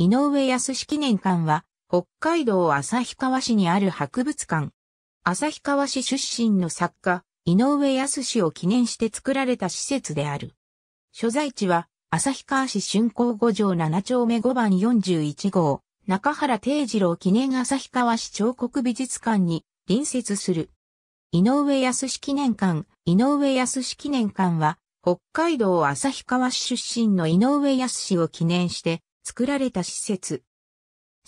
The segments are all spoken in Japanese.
井上康記念館は、北海道旭川市にある博物館。旭川市出身の作家、井上康を記念して作られた施設である。所在地は、旭川市春光五条七丁目五番四十一号、中原定次郎記念旭川市彫刻美術館に隣接する。井上康記念館、井上康記念館は、北海道旭川市出身の井上康を記念して、作られた施設。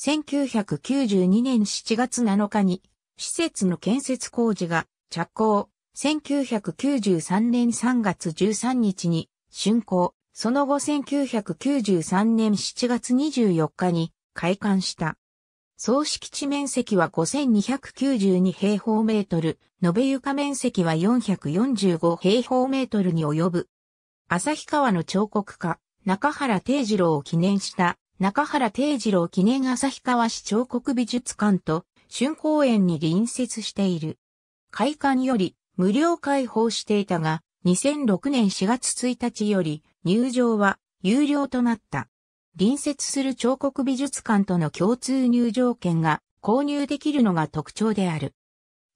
1992年7月7日に施設の建設工事が着工。1993年3月13日に竣工。その後1993年7月24日に開館した。総敷地面積は5292平方メートル、延べ床面積は445平方メートルに及ぶ。旭川の彫刻家、中原定次郎を記念した中原定次郎記念旭川市彫刻美術館と春公園に隣接している。開館より無料開放していたが、2006年4月1日より入場は有料となった。隣接する彫刻美術館との共通入場券が購入できるのが特徴である。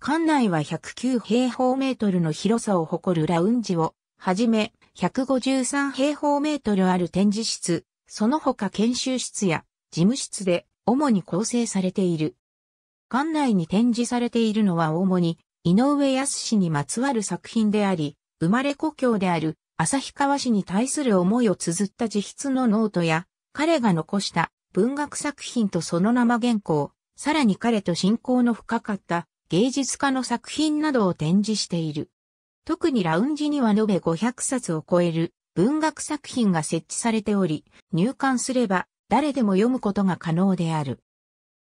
館内は109平方メートルの広さを誇るラウンジをはじめ、153平方メートルある展示室、その他研修室や事務室で主に構成されている。館内に展示されているのは主に井上康にまつわる作品であり、生まれ故郷である旭川市に対する思いを綴った自筆のノートや、彼が残した文学作品とその生原稿、さらに彼と親交の深かった芸術家の作品などを展示している。特にラウンジには延べ500冊を超える文学作品が設置されており、入館すれば誰でも読むことが可能である。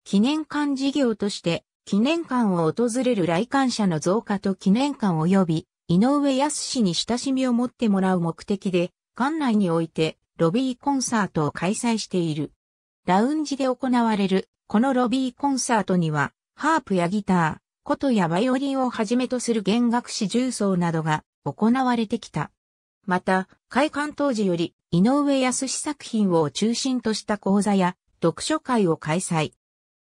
記念館事業として、記念館を訪れる来館者の増加と記念館及び、井上康に親しみを持ってもらう目的で、館内においてロビーコンサートを開催している。ラウンジで行われる、このロビーコンサートには、ハープやギター、琴やバイオリンをはじめとする弦楽師重奏などが行われてきた。また、開館当時より井上康史作品を中心とした講座や読書会を開催。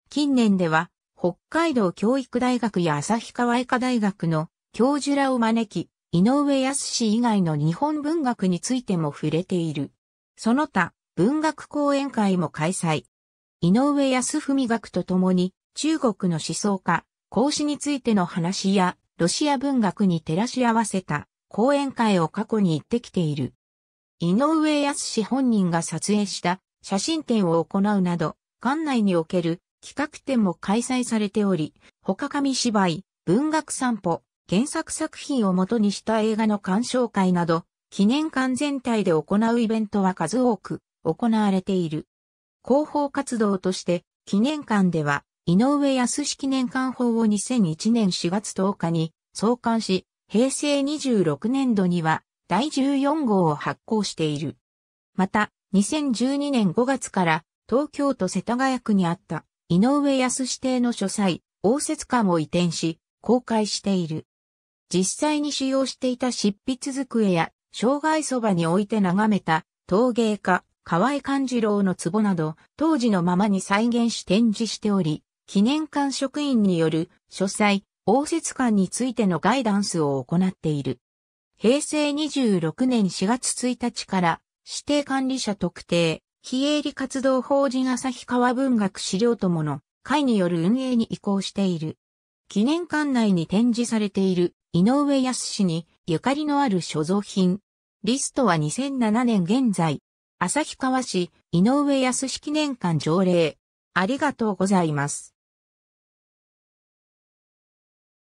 近年では、北海道教育大学や旭川医科大学の教授らを招き、井上康史以外の日本文学についても触れている。その他、文学講演会も開催。井上康文学とともに、中国の思想家、孔子についての話や、ロシア文学に照らし合わせた講演会を過去に行ってきている。井上康本人が撮影した写真展を行うなど、館内における企画展も開催されており、他紙芝居、文学散歩、原作作品をもとにした映画の鑑賞会など、記念館全体で行うイベントは数多く行われている。広報活動として、記念館では井上康式年間法を2001年4月10日に創刊し、平成26年度には第14号を発行している。また、2012年5月から東京都世田谷区にあった井上康指定の書斎、応接館を移転し、公開している。実際に使用していた執筆机や、障害そばに置いて眺めた陶芸家、河合勘次郎の壺など、当時のままに再現し展示しており、記念館職員による書斎、応接館についてのガイダンスを行っている。平成26年4月1日から指定管理者特定、非営利活動法人日川文学資料友の会による運営に移行している。記念館内に展示されている井上康にゆかりのある所蔵品。リストは2007年現在、日川市井上康記念館条例。ありがとうございます。